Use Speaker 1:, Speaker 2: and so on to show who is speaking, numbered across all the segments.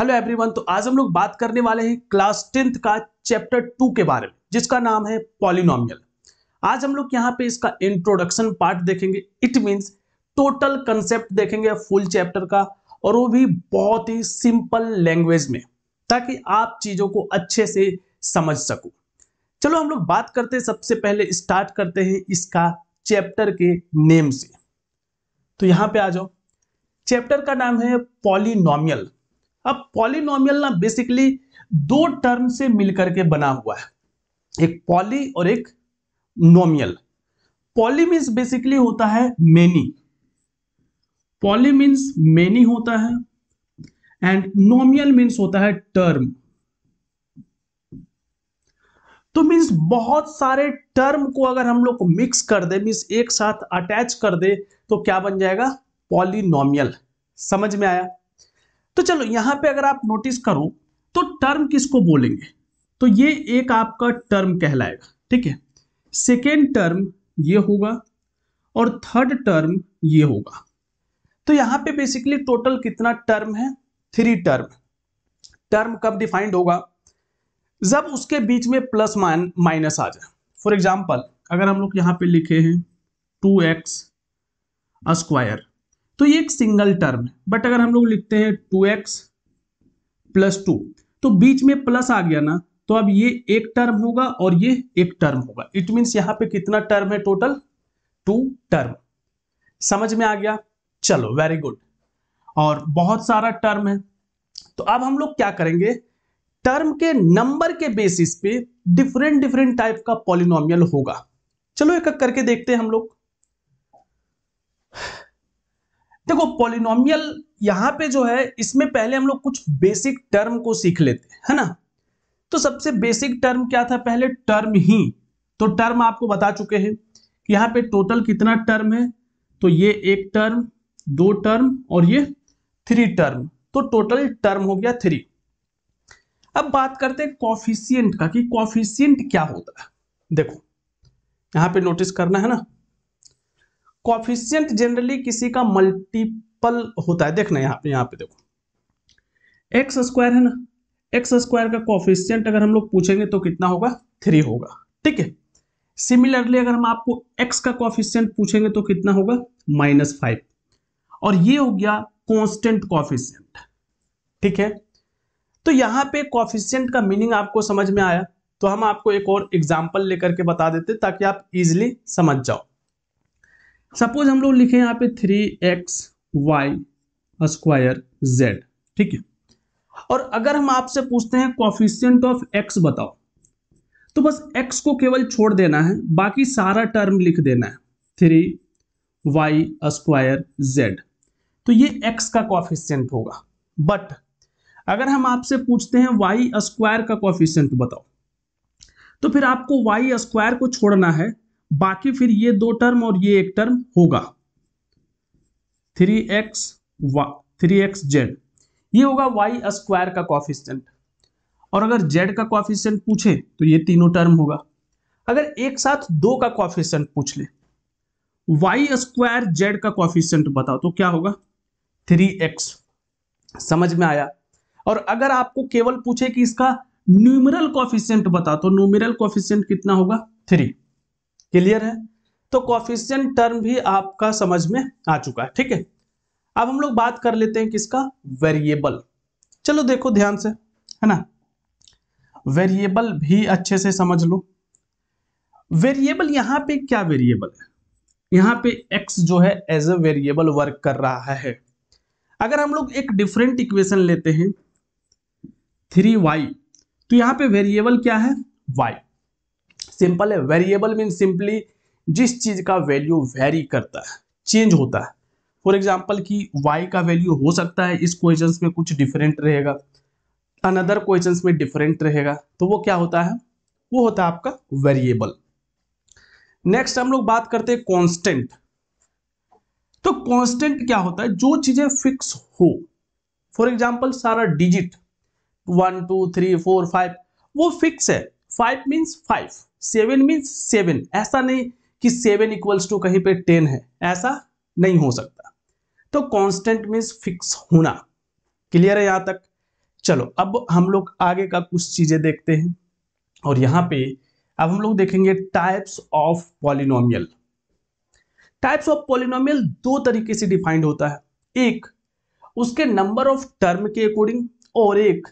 Speaker 1: hello everyone तो आज हम लोग बात करने वाले हैं क्लास टेंथ का चैप्टर टू के बारे में जिसका नाम है पॉलिनोमियल आज हम लोग यहाँ पे इसका इंट्रोडक्शन पार्ट देखेंगे इट मींस टोटल कंसेप्ट देखेंगे फुल चैप्टर का और वो भी बहुत ही सिंपल लैंग्वेज में ताकि आप चीज़ों को अच्छे से समझ सको चलो हम लोग बात करते हैं सबसे पहले स्टार्ट करते हैं इसका चैप्टर के नेम से तो यहाँ पे आ जाओ चैप्टर का नाम है पॉलिनोमियल अब पॉलिनोमियल ना बेसिकली दो टर्म से मिलकर के बना हुआ है एक पॉली और एक नोमियल पॉली मीन्स बेसिकली होता है मेनी पॉली मीन्स मेनी होता है एंड नोमियल मीन्स होता है टर्म तो मीन्स बहुत सारे टर्म को अगर हम लोग मिक्स कर दे मीन्स एक साथ अटैच कर दे तो क्या बन जाएगा पॉलिनोमियल समझ में आया तो चलो यहां पे अगर आप नोटिस करो तो टर्म किसको बोलेंगे तो ये एक आपका टर्म कहलाएगा ठीक है सेकेंड टर्म ये होगा और थर्ड टर्म ये होगा तो यहां पे बेसिकली टोटल कितना टर्म है थ्री टर्म टर्म कब डिफाइंड होगा जब उसके बीच में प्लस माइन माइनस आ जाए फॉर एग्जाम्पल अगर हम लोग यहाँ पे लिखे हैं टू एक्स स्क्वायर तो ये एक सिंगल टर्म है बट अगर हम लोग लिखते हैं टू एक्स प्लस टू तो बीच में प्लस आ गया ना तो अब ये एक टर्म होगा और ये एक टर्म होगा इट मीन्स यहाँ पे कितना टर्म है टोटल टू टर्म समझ में आ गया चलो वेरी गुड और बहुत सारा टर्म है तो अब हम लोग क्या करेंगे टर्म के नंबर के बेसिस पे डिफरेंट डिफरेंट टाइप का पॉलिनोमियल होगा चलो एक करके देखते हैं हम लोग देखो पॉलिनोमियल यहां पे जो है इसमें पहले हम लोग कुछ बेसिक टर्म को सीख लेते हैं है ना तो सबसे बेसिक टर्म क्या था पहले टर्म ही तो टर्म आपको बता चुके हैं कि यहाँ पे टोटल कितना टर्म है तो ये एक टर्म दो टर्म और ये थ्री टर्म तो टोटल टर्म हो गया थ्री अब बात करते हैं कॉफिशियंट का कि कॉफिशियंट क्या होता है देखो यहाँ पे नोटिस करना है ना कॉफिशियंट जनरली किसी का मल्टीपल होता है देखना यहाँ पे यहाँ पे देखो एक्स स्क्वायर है ना एक्स स्क्वायर का कॉफिशियंट अगर हम लोग पूछेंगे तो कितना होगा थ्री होगा ठीक है सिमिलरली अगर हम आपको एक्स का कॉफिशियंट पूछेंगे तो कितना होगा माइनस फाइव और ये हो गया कॉन्स्टेंट कॉफिशियंट ठीक है तो यहाँ पे कॉफिशियंट का मीनिंग आपको समझ में आया तो हम आपको एक और एग्जाम्पल लेकर के बता देते ताकि आप इजिली समझ जाओ सपोज हम लोग लिखे यहाँ पे three X Y square Z ठीक है और अगर हम आपसे पूछते हैं कॉफिशियंट ऑफ एक्स बताओ तो बस एक्स को केवल छोड़ देना है बाकी सारा टर्म लिख देना है थ्री वाई स्क्वायर जेड तो ये एक्स का कॉफिशियंट होगा बट अगर हम आपसे पूछते हैं वाई स्क्वायर का कॉफिशियंट बताओ तो फिर आपको वाई स्क्वायर को छोड़ना है बाकी फिर ये दो टर्म और ये एक टर्म होगा three X three X Z ये होगा वाई स्क्वायर का कॉफिशेंट और अगर जेड का कॉफिशेंट पूछे तो ये तीनों टर्म होगा अगर एक साथ दो का कॉफिशेंट पूछ ले वाई स्क्वायर जेड का कॉफिशेंट बताओ तो क्या होगा थ्री एक्स समझ में आया और अगर आपको केवल पूछे कि इसका न्यूमरल कॉफिशेंट बताओ तो न्यूमरल कॉफिशेंट कितना होगा थ्री क्लियर है तो कॉफिशियन टर्म भी आपका समझ में आ चुका है ठीक है अब हम लोग बात कर लेते हैं किसका वेरिएबल चलो देखो ध्यान से है ना वेरिएबल भी अच्छे से समझ लो वेरिएबल यहां पे क्या वेरिएबल है यहां पे x जो है एज ए वेरिएबल वर्क कर रहा है अगर हम लोग एक डिफरेंट इक्वेशन लेते हैं थ्री वाई तो यहाँ पे वेरिएबल क्या है वाई सिंपल है वेरिएबल मीन सिंपली जिस चीज़ का वैल्यू वेरी करता है चेंज होता है फॉर एग्जाम्पल कि y का वैल्यू हो सकता है इस क्वेश्चन में कुछ डिफरेंट रहेगा अनदर क्वेश्चन में डिफरेंट रहेगा तो वो क्या होता है वो होता है आपका वेरिएबल नेक्स्ट हम लोग बात करते हैं कॉन्स्टेंट तो कॉन्स्टेंट क्या होता है जो चीजें फिक्स हो फॉर एग्जाम्पल सारा digit one two three four five वो फिक्स है five means five seven means seven ऐसा नहीं कि सेवन इक्वल्स टू कहीं पे टेन है ऐसा नहीं हो सकता तो कांस्टेंट मीन्स फिक्स होना क्लियर है यहाँ तक चलो अब हम लोग आगे का कुछ चीज़ें देखते हैं और यहाँ पे अब हम लोग देखेंगे types of polynomial types of polynomial दो तरीके से डिफाइंड होता है एक उसके नंबर ऑफ टर्म के अकॉर्डिंग और एक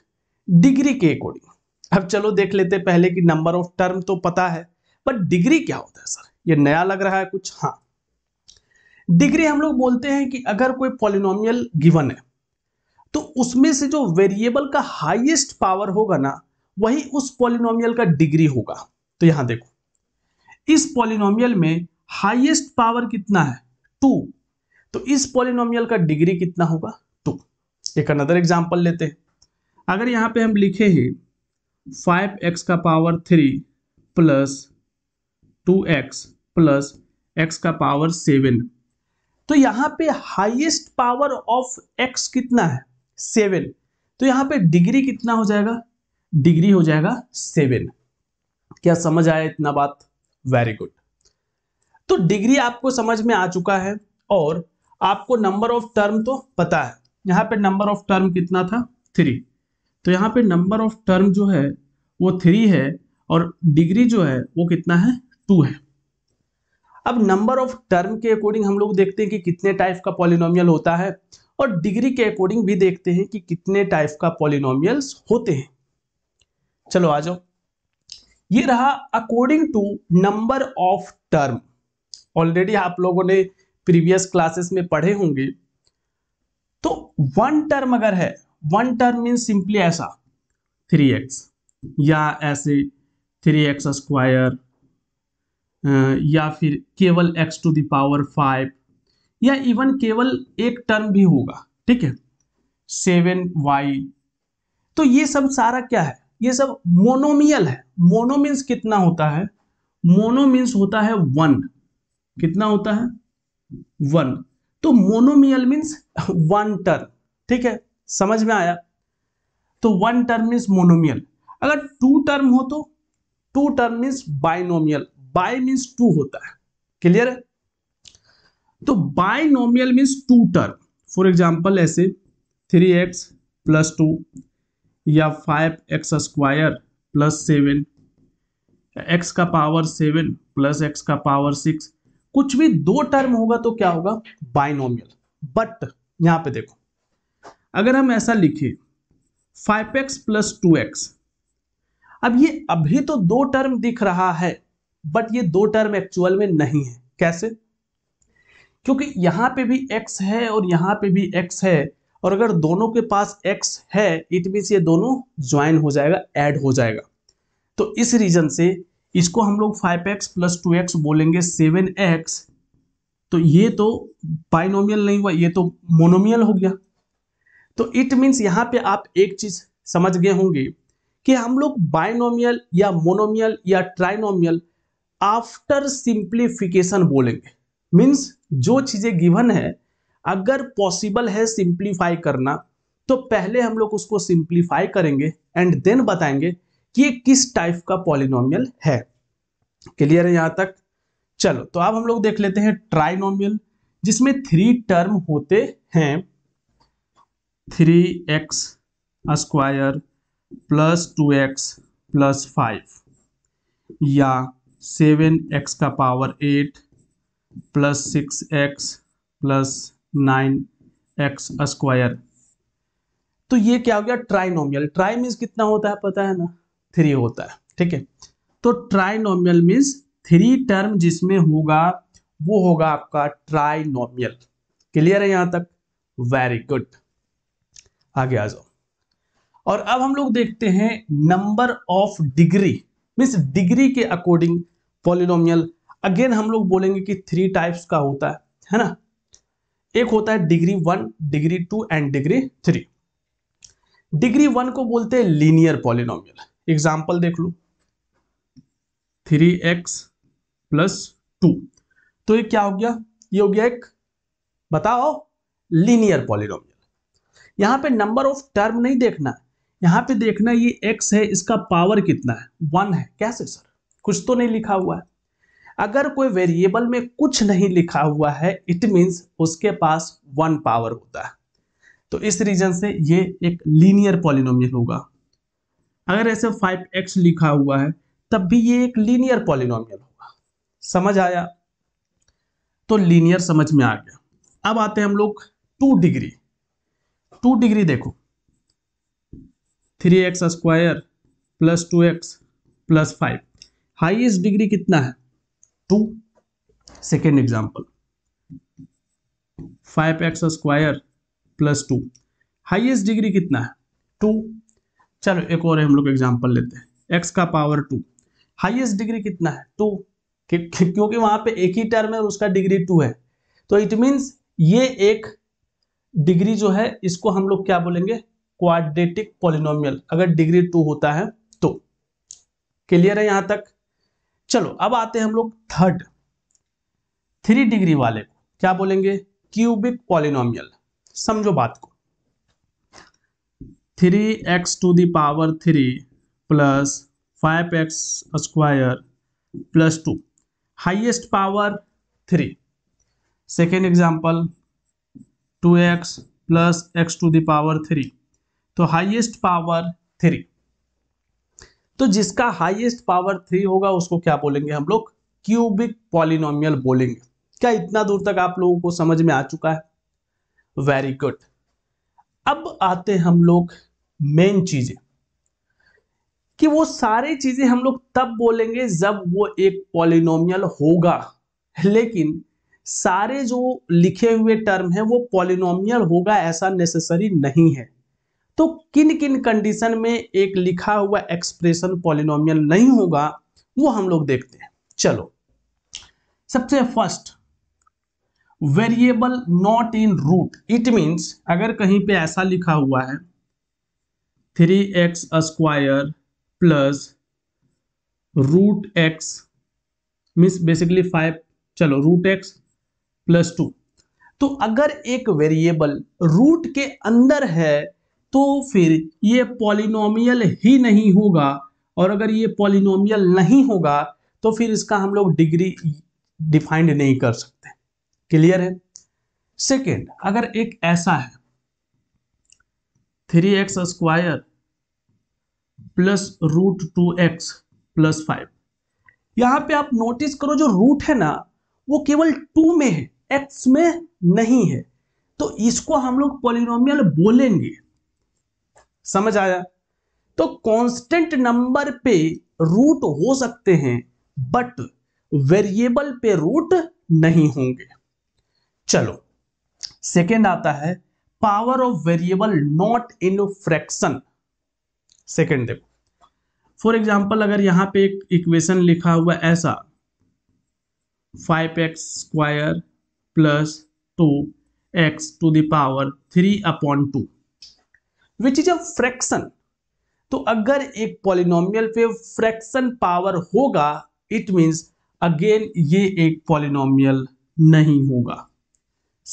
Speaker 1: डिग्री के अकॉर्डिंग अब चलो देख लेते पहले कि नंबर ऑफ टर्म तो पता है बट डिग्री क्या होता है सर ये नया लग रहा है कुछ हाँ डिग्री हम लोग बोलते हैं कि अगर कोई पॉलिनोमियल गिवन है तो उसमें से जो वेरिएबल का हाईएस्ट पावर होगा ना वही उस पॉलिनोमियल का डिग्री होगा तो यहां देखो इस पॉलिनोमियल में हाईएस्ट पावर कितना है टू तो इस पॉलिनोमियल का डिग्री कितना होगा टू एक अनदर एग्जाम्पल लेते हैं अगर यहां पे हम लिखे हैं फाइव एक्स का power three plus two x plus x का पावर सेवन तो यहां पे हाईएस्ट पावर ऑफ एक्स कितना है सेवन तो यहाँ पे डिग्री कितना हो जाएगा डिग्री हो जाएगा सेवन क्या समझ आया इतना बात वेरी गुड तो डिग्री आपको समझ में आ चुका है और आपको नंबर ऑफ टर्म तो पता है यहां पे नंबर ऑफ टर्म कितना था थ्री तो यहाँ पे नंबर ऑफ टर्म जो है वो थ्री है और डिग्री जो है वो कितना है टू है अब नंबर ऑफ टर्म के अकॉर्डिंग हम लोग देखते हैं कि कितने टाइप का पॉलिनोमियल होता है और डिग्री के अकॉर्डिंग भी देखते हैं कि कितने टाइप का पॉलिनोमियल्स होते हैं चलो आ जाओ ये रहा according to number of term already आप लोगों ने प्रीवियस क्लासेस में पढ़े होंगे तो वन टर्म अगर है वन टर्म मीन सिंपली ऐसा थ्री एक्स या ऐसे थ्री एक्स स्क्वायर या फिर केवल एक्स टू दावर फाइव या इवन केवल एक टर्म भी होगा ठीक है सेवन वाई तो ये सब सारा क्या है ये सब मोनोमियल है मोनो मीन्स कितना होता है मोनो मीन्स होता है वन कितना होता है वन तो मोनोमियल मीन्स वन टर्म ठीक है समझ में आया तो वन टर्म मीन्स मोनोमियल अगर टू टर्म हो तो two term means binomial bi means two होता है क्लियर है तो binomial means two term for example ऐसे थ्री एक्स प्लस टू या five x square plus seven x का पावर सेवन प्लस एक्स का पावर सिक्स कुछ भी दो टर्म होगा तो क्या होगा बाइनोमियल बट यहां पे देखो अगर हम ऐसा लिखें five x plus two x अब ये अभी तो दो टर्म दिख रहा है बट ये दो टर्म एक्चुअल में नहीं है कैसे क्योंकि यहां पे भी x है और यहां पे भी x है और अगर दोनों के पास x है इट मीन्स ये दोनों ज्वाइन हो जाएगा एड हो जाएगा तो इस रीजन से इसको हम लोग five x plus two x बोलेंगे सेवन एक्स तो ये तो बाइनोमियल नहीं हुआ ये तो मोनोमियल हो गया तो इट मीन्स यहाँ पे आप एक चीज समझ गए होंगे कि हम लोग बायनोमियल या मोनोमियल या ट्राइनोमियल आफ्टर सिंप्लीफिकेशन बोलेंगे मीन्स जो चीज़ें गिवन है अगर पॉसिबल है सिंप्लीफाई करना तो पहले हम लोग उसको सिंप्लीफाई करेंगे एंड देन बताएंगे कि ये किस टाइप का पॉलिनोमियल है क्लियर है यहाँ तक चलो तो अब हम लोग देख लेते हैं ट्राइनोमियल जिसमें थ्री टर्म होते हैं three x square plus two x plus five या सेवन एक्स का power eight plus six x plus nine x square तो ये क्या हो गया ट्राइनोमियल ट्राई मीन्स कितना होता है पता है ना थ्री होता है ठीक है तो ट्राइनोमियल मीन्स थ्री टर्म जिसमें होगा वो होगा आपका ट्राइनोमियल क्लियर है यहां तक वेरी गुड आगे आ जाओ और अब हम लोग देखते हैं number of degree means degree के अकॉर्डिंग पॉलिनोमियल अगेन हम लोग बोलेंगे कि थ्री टाइप्स का होता है है ना एक होता है degree one degree two and degree three degree one को बोलते हैं लीनियर पॉलिनोमियल एग्जाम्पल देख लो थ्री एक्स प्लस टू तो ये क्या हो गया ये हो गया एक बताओ लीनियर पॉलिनोम यहाँ पे नंबर ऑफ टर्म नहीं देखना है यहाँ पे देखना ये एक्स है इसका पावर कितना है वन है कैसे सर कुछ तो नहीं लिखा हुआ है अगर कोई वेरिएबल में कुछ नहीं लिखा हुआ है इट मीन्स उसके पास वन पावर होता है तो इस रीजन से ये एक लीनियर पॉलिनोम होगा अगर ऐसे फाइव एक्स लिखा हुआ है तब भी ये एक लीनियर पॉलिनोम होगा समझ आया तो लीनियर समझ में आ गया अब आते हैं हम लोग टू डिग्री टू डिग्री देखो three x square plus two x plus five highest degree कितना है two second example five x square plus two highest degree कितना है टू चलो एक और हम लोग एग्जाम्पल लेते हैं एक्स का पावर टू हाइएस्ट डिग्री कितना है टू क्योंकि वहां पे एक ही टर्म है और उसका डिग्री टू है तो इट मीन्स ये एक डिग्री जो है इसको हम लोग क्या बोलेंगे क्वाड्रेटिक पॉलिनोमियल अगर डिग्री टू होता है तो क्लियर है यहां तक चलो अब आते हैं हम लोग थर्ड थ्री डिग्री वाले को क्या बोलेंगे क्यूबिक पॉलिनोमियल समझो बात को three x to the power three plus five x square plus two highest power three second example two x plus x to the power three तो हाइएस्ट पावर थ्री तो जिसका हाइएस्ट पावर थ्री होगा उसको क्या बोलेंगे हम लोग क्यूबिक पॉलिनोमियल बोलेंगे क्या इतना दूर तक आप लोगों को समझ में आ चुका है वेरी गुड अब आते हम लोग मेन चीजें कि वो सारी चीजें हम लोग तब बोलेंगे जब वो एक पॉलिनोमियल होगा लेकिन सारे जो लिखे हुए टर्म है वो पॉलिनोमियल होगा ऐसा नेसेसरी नहीं है तो किन किन कंडीशन में एक लिखा हुआ एक्सप्रेशन पॉलिनोमियल नहीं होगा वो हम लोग देखते हैं चलो सबसे first variable not in root it means अगर कहीं पे ऐसा लिखा हुआ है three x square plus root x means basically five चलो रूट एक्स प्लस टू तो अगर एक वेरिएबल रूट के अंदर है तो फिर ये पॉलिनोमियल ही नहीं होगा और अगर ये पॉलिनोमियल नहीं होगा तो फिर इसका हम लोग डिग्री डिफाइंड नहीं कर सकते क्लियर है सेकेंड अगर एक ऐसा है three x square plus root two x plus five यहां पे आप नोटिस करो जो रूट है ना वो केवल टू में है एक्स में नहीं है तो इसको हम लोग पोलिनोम बोलेंगे समझ आया तो कांस्टेंट नंबर पे रूट हो सकते हैं बट वेरिएबल पे रूट नहीं होंगे चलो सेकेंड आता है power of variable not in fraction second देखो फॉर एग्जाम्पल अगर यहां पे एक इक्वेशन लिखा हुआ ऐसा five x square plus two x to the power three upon two which is a fraction तो अगर एक पॉलिनोमियल पे फ्रैक्शन पावर होगा इट मीन्स अगेन ये एक पॉलिनोमियल नहीं होगा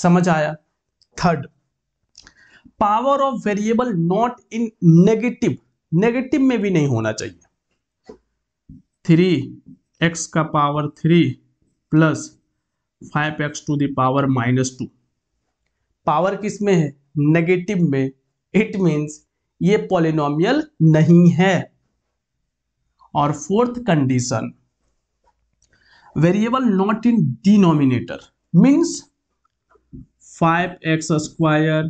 Speaker 1: समझ आया third power of variable not in negative negative में भी नहीं होना चाहिए थ्री एक्स का power three plus five x to the power minus two power किस में है नेगेटिव में इट मीन्स ये पॉलिनोमियल नहीं है और fourth condition variable not in denominator means five x square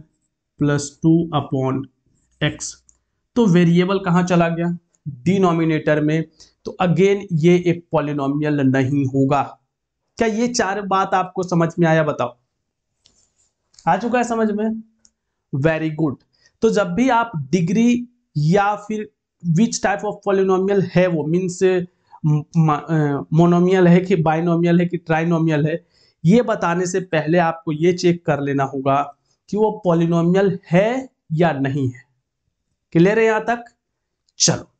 Speaker 1: plus two upon x तो वेरिएबल कहां चला गया डिनोमिनेटर में तो अगेन ये एक पॉलिनोमियल नहीं होगा क्या ये चार बात आपको समझ में आया बताओ आ चुका है समझ में वेरी गुड तो जब भी आप डिग्री या फिर विच टाइप ऑफ पॉलिनोमियल है वो मीन्स मोनोमियल है कि बाइनोमियल है कि ट्राइनोमियल है ये बताने से पहले आपको ये चेक कर लेना होगा कि वो पॉलिनोमियल है या नहीं है क्लियर है यहां तक चलो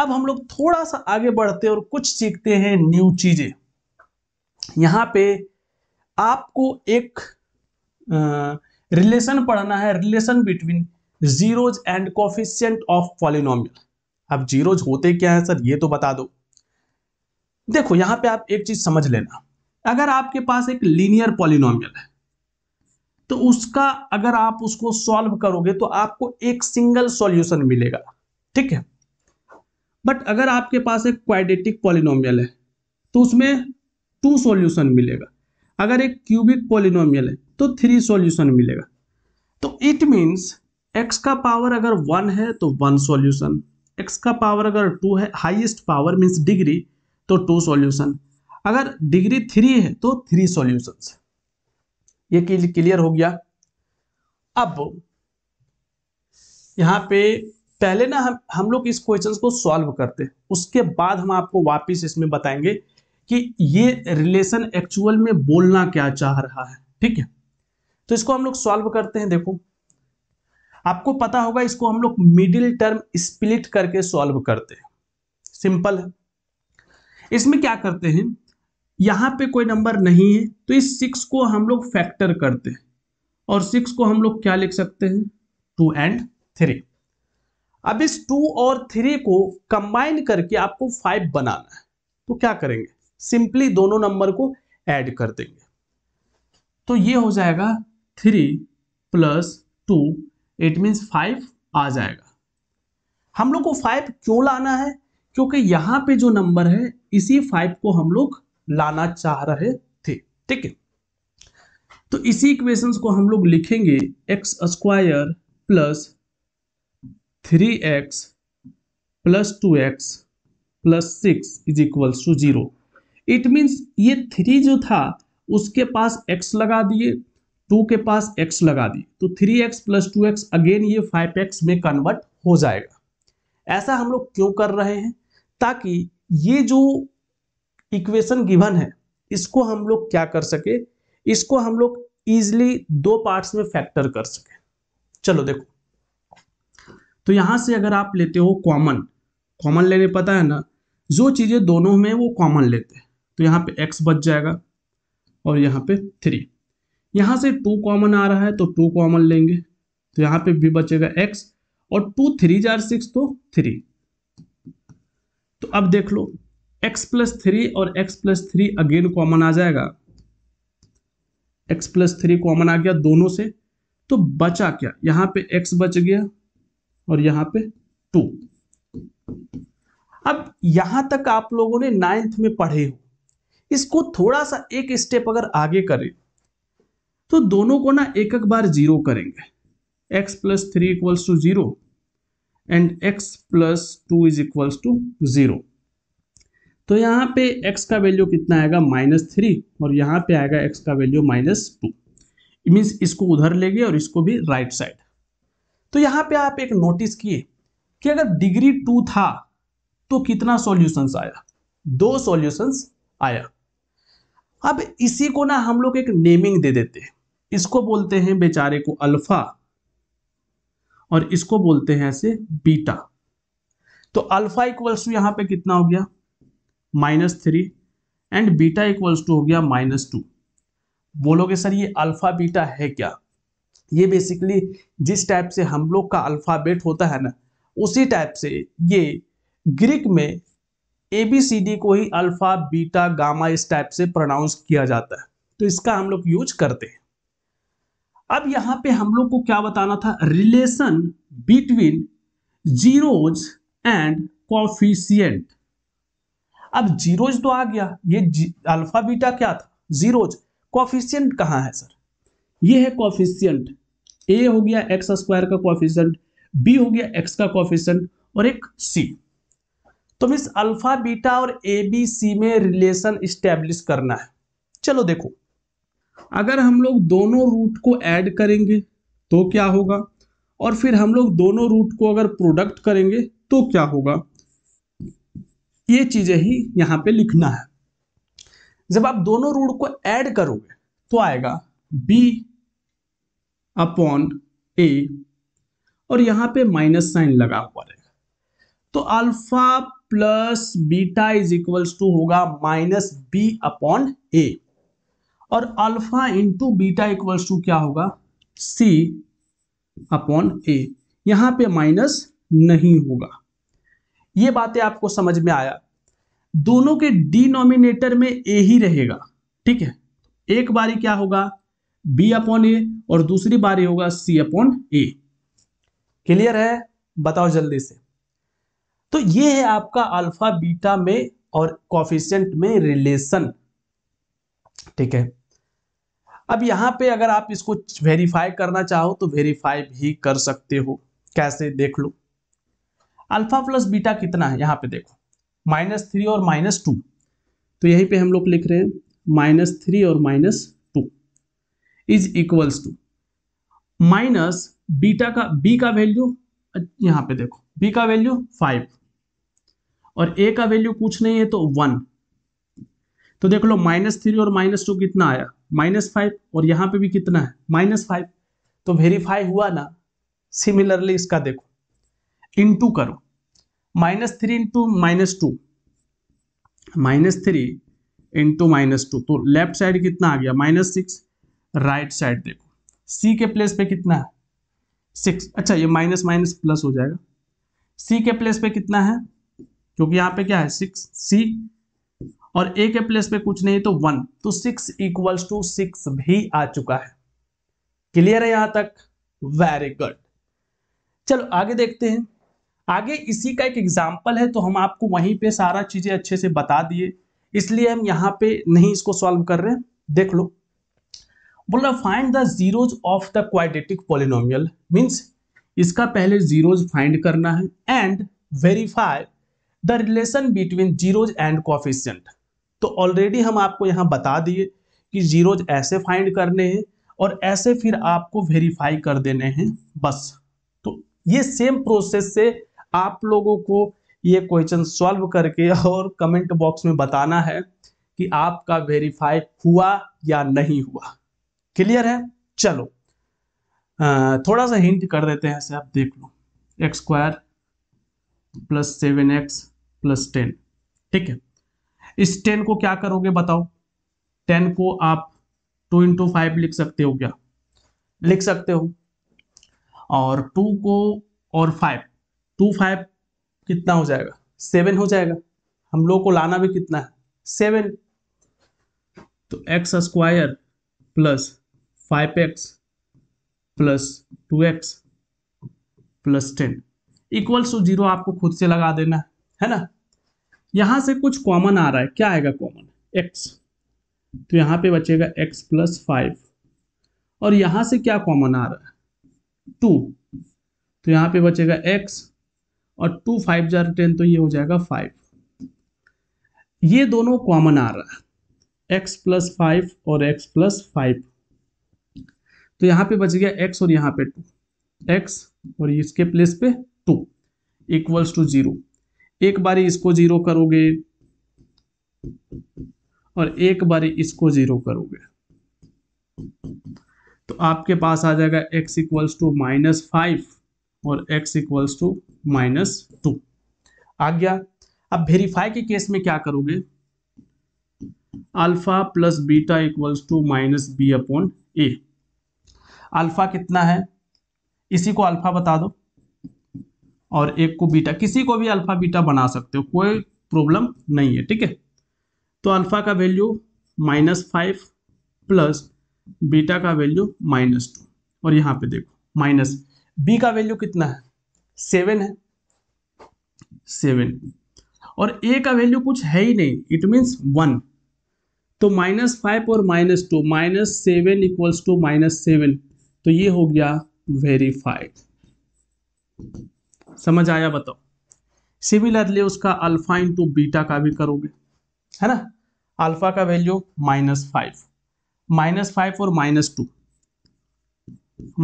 Speaker 1: अब हम लोग थोड़ा सा आगे बढ़ते और कुछ सीखते हैं न्यू चीजें यहाँ पे आपको एक रिलेशन पढ़ना है relation between zeros and coefficient of polynomial अब जीरोज होते क्या है सर ये तो बता दो देखो यहाँ पे आप एक चीज समझ लेना अगर आपके पास एक लीनियर पॉलिनोमियल है तो उसका अगर आप उसको सॉल्व करोगे तो आपको एक सिंगल सॉल्यूशन मिलेगा ठीक है बट अगर आपके पास एक क्वाइडेटिक पॉलिनोमियल है तो उसमें टू सॉल्यूशन मिलेगा अगर एक क्यूबिक पोलिनोमियल है तो थ्री सॉल्यूशन मिलेगा तो इट मीन्स एक्स का पावर अगर वन है तो वन सॉल्यूशन एक्स का पावर अगर टू है हाईएस्ट पावर मीन्स डिग्री तो टू सॉल्यूशन अगर डिग्री थ्री है तो थ्री सॉल्यूशंस ये क्लियर हो गया अब यहां पे पहले ना हम हम लोग इस क्वेश्चन को सॉल्व करते हैं उसके बाद हम आपको वापस इसमें बताएंगे कि ये रिलेशन एक्चुअल में बोलना क्या चाह रहा है ठीक है तो इसको हम लोग सॉल्व करते हैं देखो आपको पता होगा इसको हम लोग मिडिल टर्म स्प्लिट करके सॉल्व करते हैं सिंपल है इसमें क्या करते हैं यहां पे कोई नंबर नहीं है तो इस सिक्स को हम लोग फैक्टर करते हैं और सिक्स को हम लोग क्या लिख सकते हैं टू एंड थ्री अब इस टू और थ्री को कंबाइन करके आपको फाइव बनाना है तो क्या करेंगे सिंपली दोनों नंबर को ऐड कर देंगे तो ये हो जाएगा three plus two it means five आ जाएगा हम लोग को फाइव क्यों लाना है क्योंकि यहां पे जो नंबर है इसी फाइव को हम लोग लाना चाह रहे थे ठीक है तो इसी इक्वेशंस को हम लोग लिखेंगे x square plus three x plus two x plus six is equals to zero it means ये थ्री जो था उसके पास एक्स लगा दिए टू के पास एक्स लगा दिए तो three x plus two x again ये फाइव एक्स में कन्वर्ट हो जाएगा ऐसा हम लोग क्यों कर रहे हैं ताकि ये जो इक्वेशन गिवन है इसको हम लोग क्या कर सके इसको हम लोग इजिली दो पार्ट्स में फैक्टर कर सके चलो देखो तो यहां से अगर आप लेते हो कॉमन कॉमन लेने पता है ना जो चीजें दोनों में वो कॉमन लेते हैं तो यहाँ पे x बच जाएगा और यहाँ पे थ्री यहाँ से टू कॉमन आ रहा है तो टू कॉमन लेंगे तो यहाँ पे भी बचेगा x और टू थ्री जार सिक्स तो थ्री तो अब देख लो x प्लस थ्री और x plus three again common आ जाएगा x प्लस थ्री कॉमन आ गया दोनों से तो बचा क्या यहाँ पे x बच गया और यहाँ पे टू अब यहां तक आप लोगों ने नाइन्थ में पढ़े हो इसको थोड़ा सा एक स्टेप अगर आगे करें तो दोनों को ना एक एक बार जीरो करेंगे x plus three equals to zero and x plus two is equals to zero तो यहाँ पे x का वैल्यू कितना आएगा माइनस थ्री और यहाँ पे आएगा x का वैल्यू माइनस टू मीन्स इसको उधर ले गए और इसको भी राइट साइड तो यहाँ पे आप एक नोटिस किए कि अगर डिग्री टू था तो कितना सॉल्यूशंस आया दो सॉल्यूशंस आया अब इसी को ना हम लोग एक नेमिंग दे देते हैं इसको बोलते हैं बेचारे को अल्फा और इसको बोलते हैं ऐसे बीटा तो अल्फा इक्वल्स टू यहां पे कितना हो गया minus three and beta equals to हो गया माइनस टू बोलोगे सर ये अल्फा बीटा है क्या ये बेसिकली जिस टाइप से हम लोग का अल्फ़ाबेट होता है ना उसी टाइप से ये ग्रीक में एबीसीडी को ही अल्फा बीटा गामा इस टाइप से प्रोनाउंस किया जाता है तो इसका हम लोग यूज करते हैं अब यहां पे हम लोग को क्या बताना था relation between zeros and coefficient अब जीरोज तो आ गया ये अल्फा बीटा क्या था जीरोज कॉफिशियंट कहां है सर ये है कॉफिशियंट ए हो गया एक्स स्क्वायर का कॉफिशियंट बी हो गया एक्स का कॉफिशियंट और एक सी तो मिस अल्फा बीटा और ए बी सी में रिलेशन स्टेब्लिश करना है चलो देखो अगर हम लोग दोनों रूट को ऐड करेंगे तो क्या होगा और फिर हम लोग दोनों रूट को अगर प्रोडक्ट करेंगे तो क्या होगा ये चीज़ें ही यहां पे लिखना है जब आप दोनों रूट को ऐड करोगे तो आएगा b अपॉन ए और यहां पे माइनस साइन लगा हुआ रहेगा तो alpha plus beta is equals to होगा माइनस बी अपॉन ए और alpha into beta equals to क्या होगा सी अपॉन ए यहां पे माइनस नहीं होगा ये बातें आपको समझ में आया दोनों के डिनोमिनेटर में ए ही रहेगा ठीक है एक बारी क्या होगा बी अपॉन ए और दूसरी बारी होगा सी अपॉन ए क्लियर है बताओ जल्दी से तो ये है आपका अल्फा बीटा में और कॉफिशेंट में रिलेशन ठीक है अब यहां पे अगर आप इसको वेरीफाई करना चाहो तो वेरीफाई भी कर सकते हो कैसे देख लो अल्फा प्लस बीटा कितना है यहां पे देखो माइनस थ्री और माइनस टू तो यहीं पे हम लोग लिख रहे हैं माइनस थ्री और minus two is equals to minus beta का बी का वैल्यू यहां पे देखो बी का वैल्यू फाइव और ए का वैल्यू कुछ नहीं है तो वन तो देख लो माइनस थ्री और माइनस टू कितना आया माइनस फाइव और यहां पे भी कितना है माइनस फाइव तो वेरीफाई हुआ ना सिमिलरली इसका देखो इनटू करो minus three into minus two minus three into minus two तो लेफ्ट साइड कितना आ गया माइनस सिक्स राइट साइड देखो सी के प्लेस पे कितना है सिक्स अच्छा ये माइनस माइनस प्लस हो जाएगा सी के प्लेस पे कितना है क्योंकि यहाँ पे क्या है सिक्स सी और ए के प्लेस पे कुछ नहीं तो वन तो सिक्स इक्वल्स टू सिक्स भी आ चुका है क्लियर है यहां तक वेरी गुड चलो आगे देखते हैं आगे इसी का एक एग्जाम्पल है तो हम आपको वहीं पे सारा चीजें अच्छे से बता दिए इसलिए हम यहां पे नहीं इसको सॉल्व कर रहे हैं देख लो रहा find the zeros of the quadratic polynomial means इसका पहले जीरोज फाइंड करना है and verify the relation between zeros and coefficient तो ऑलरेडी हम आपको यहाँ बता दिए कि जीरोज ऐसे फाइंड करने हैं और ऐसे फिर आपको वेरीफाई कर देने हैं बस तो ये सेम प्रोसेस से आप लोगों को ये क्वेश्चन सॉल्व करके और कमेंट बॉक्स में बताना है कि आपका वेरीफाई हुआ या नहीं हुआ क्लियर है चलो आ, थोड़ा सा हिंट कर देते हैं ऐसे आप देख लो x square plus seven x plus ten ठीक है इस टेन को क्या करोगे बताओ टेन को आप टू इंटू फाइव लिख सकते हो क्या लिख सकते हो और टू को और फाइव टू फाइव कितना हो जाएगा सेवन हो जाएगा हम लोग को लाना भी कितना है सेवन तो x square plus five x plus two x plus ten equals to zero आपको खुद से लगा देना है है ना यहां से कुछ कॉमन आ रहा है क्या आएगा कॉमन एक्स तो यहां पे बचेगा एक्स प्लस फाइव और यहां से क्या कॉमन आ रहा है टू तो यहां पे बचेगा एक्स और टू फाइव जार टेन तो ये हो जाएगा फाइव ये दोनों कॉमन आ रहा है एक्स प्लस फाइव और एक्स प्लस फाइव तो यहां पे बच गया एक्स और यहां पे टू एक्स और इसके प्लेस पे टू इक्वल्स टू जीरो एक बारी इसको जीरो करोगे और एक बारी इसको जीरो करोगे तो आपके पास आ जाएगा x equals to minus five और x equals to minus two आ गया अब वेरीफाई के केस में क्या करोगे alpha plus beta equals to minus B upon a alpha कितना है इसी को अल्फा बता दो और एक को बीटा किसी को भी अल्फा बीटा बना सकते हो कोई प्रॉब्लम नहीं है ठीक है तो अल्फा का value minus five plus beta का वैल्यू माइनस टू और यहाँ पे देखो माइनस बी का वैल्यू कितना है सेवन है सेवन और ए का वैल्यू कुछ है ही नहीं इट मीन्स वन तो माइनस फाइव और minus two minus seven equals to minus seven तो ये हो गया वेरीफाइड समझ आया बताओ सिमिलरली उसका अल्फा इंटू बीटा का भी करोगे है ना अल्फा का value minus five minus five और माइनस टू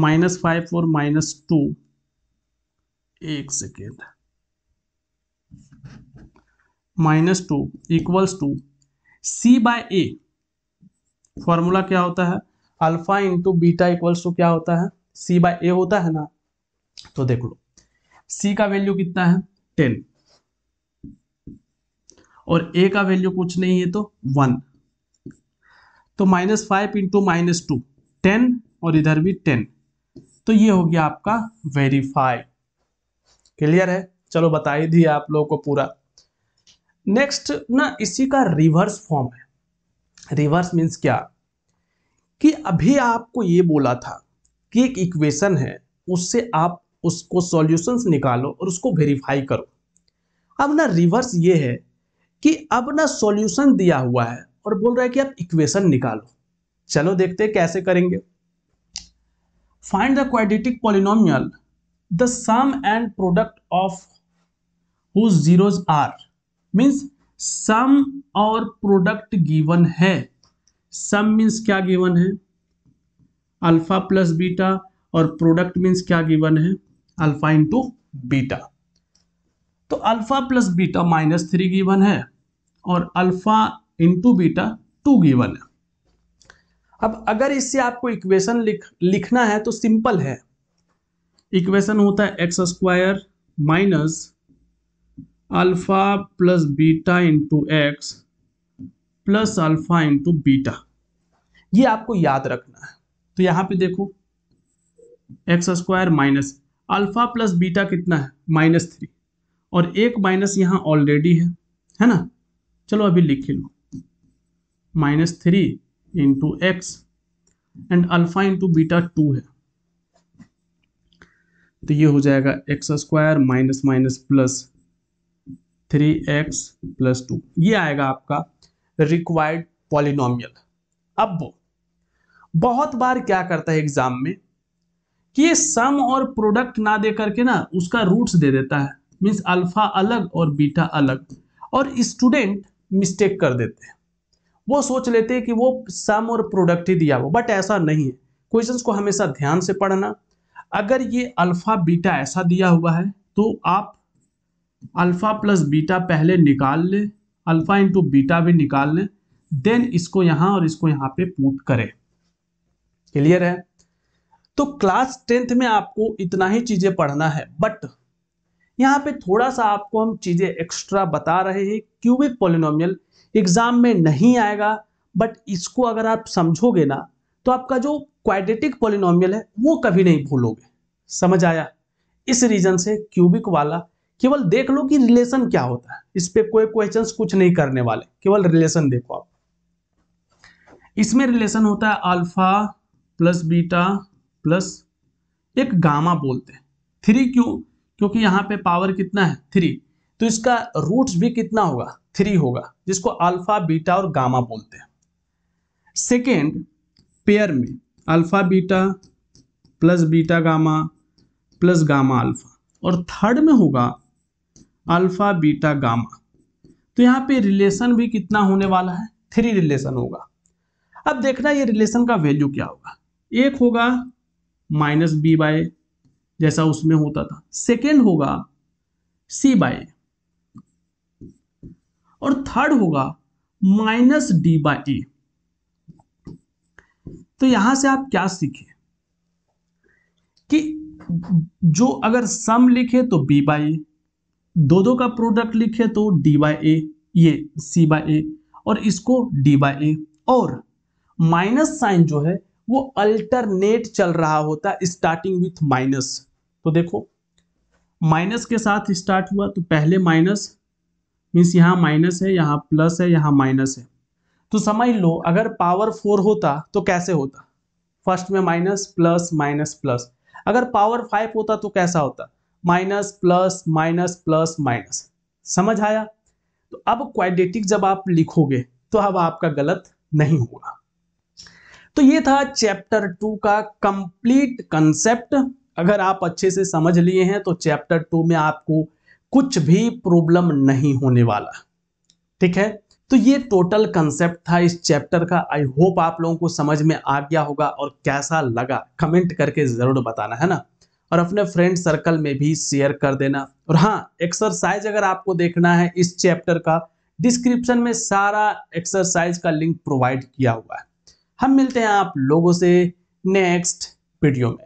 Speaker 1: माइनस फाइव और माइनस टू एक second minus two equals to c by a formula क्या होता है alpha into beta equals to क्या होता है सी बाय ए होता है ना तो देख लो सी का वैल्यू कितना है टेन और ए का वैल्यू कुछ नहीं है तो वन तो minus five into minus two ten और इधर भी टेन तो ये हो गया आपका वेरीफाई क्लियर है चलो बता ही दिया आप लोगों को पूरा नेक्स्ट ना इसी का रिवर्स फॉर्म है रिवर्स मीन्स क्या कि अभी आपको ये बोला था कि एक इक्वेशन है उससे आप उसको सॉल्यूशंस निकालो और उसको वेरीफाई करो अब ना रिवर्स ये है कि अब ना सॉल्यूशन दिया हुआ है और बोल रहा है कि आप इक्वेशन निकालो चलो देखते हैं कैसे करेंगे find the quadratic polynomial the sum and product of whose zeros are means sum और प्रोडक्ट गिवन है सम मीन्स क्या गिवन है अल्फा प्लस बीटा और प्रोडक्ट मीन्स क्या गिवन है अल्फा इंटू बीटा तो alpha plus beta minus three given है और alpha into beta two given है अब अगर इससे आपको इक्वेशन लिख लिखना है तो सिंपल है इक्वेशन होता है x square minus alpha plus beta into x plus alpha into beta ये आपको याद रखना है तो यहां पे देखो x square minus alpha plus beta कितना है माइनस थ्री और एक माइनस यहाँ ऑलरेडी है है ना चलो अभी लिख लो minus three into x and alpha into beta two है तो ये हो जाएगा x square minus minus plus three x plus two ये आएगा आपका रिक्वायर्ड पॉलिनोमियल अब वो बहुत बार क्या करता है एग्जाम में कि ये सम और प्रोडक्ट ना दे करके ना उसका रूट्स दे देता है मीन्स अल्फा अलग और बीटा अलग और स्टूडेंट मिस्टेक कर देते हैं वो सोच लेते हैं कि वो सम और प्रोडक्ट ही दिया हो बट ऐसा नहीं है क्वेश्चंस को हमेशा ध्यान से पढ़ना अगर ये अल्फा बीटा ऐसा दिया हुआ है तो आप अल्फा प्लस बीटा पहले निकाल लें अल्फा इंटू बीटा भी निकाल लें देन इसको यहाँ और इसको यहाँ पे पुट करें क्लियर है तो क्लास टेंथ में आपको इतना ही चीज़ें पढ़ना है बट यहाँ पे थोड़ा सा आपको हम चीज़ें एक्स्ट्रा बता रहे हैं क्यूबिक पोलिनोमियल एग्जाम में नहीं आएगा बट इसको अगर आप समझोगे ना तो आपका जो क्वाड्रेटिक पोलिनोमियल है वो कभी नहीं भूलोगे समझ आया इस रीजन से क्यूबिक वाला केवल देख लो कि रिलेशन क्या होता है इस पर कोई क्वेश्चन कुछ नहीं करने वाले केवल रिलेशन देखो आप इसमें रिलेशन होता है अल्फा प्लस बीटा प्लस एक गामा बोलते हैं थ्री क्यों क्योंकि यहां पे पावर कितना है थ्री तो इसका रूट्स भी कितना होगा थ्री होगा जिसको अल्फा बीटा और गामा बोलते हैं सेकेंड पेयर में alpha beta plus beta gamma plus gamma alpha और थर्ड में होगा अल्फा बीटा गामा तो यहां पे रिलेशन भी कितना होने वाला है थ्री रिलेशन होगा अब देखना ये रिलेशन का वैल्यू क्या होगा एक होगा माइनस बी बाय जैसा उसमें होता था सेकेंड होगा सी बाय और थर्ड होगा माइनस डी बाय तो यहां से आप क्या सीखे कि जो अगर सम लिखे तो बी बाय ए दो दो का प्रोडक्ट लिखे तो डी बाय ए ये सी बाय ए और इसको डी बाय ए और माइनस साइन जो है वो अल्टरनेट चल रहा होता है स्टार्टिंग विथ माइनस तो देखो माइनस के साथ स्टार्ट हुआ तो पहले माइनस मीन्स यहाँ माइनस है यहाँ प्लस है यहाँ माइनस है तो समझ लो अगर पावर फोर होता तो कैसे होता फर्स्ट में माइनस प्लस माइनस प्लस अगर पावर फाइव होता तो कैसा होता minus plus minus plus minus समझ आया तो अब क्वाड्रेटिक जब आप लिखोगे तो अब आपका गलत नहीं होगा तो ये था चैप्टर टू का कंप्लीट कंसेप्ट अगर आप अच्छे से समझ लिए हैं तो चैप्टर टू में आपको कुछ भी प्रॉब्लम नहीं होने वाला ठीक है तो ये टोटल कंसेप्ट था इस चैप्टर का आई होप आप लोगों को समझ में आ गया होगा और कैसा लगा कमेंट करके ज़रूर बताना है ना और अपने फ्रेंड सर्कल में भी शेयर कर देना और हाँ एक्सरसाइज अगर आपको देखना है इस चैप्टर का डिस्क्रिप्शन में सारा एक्सरसाइज का लिंक प्रोवाइड किया हुआ है हम मिलते हैं आप लोगों से नेक्स्ट वीडियो में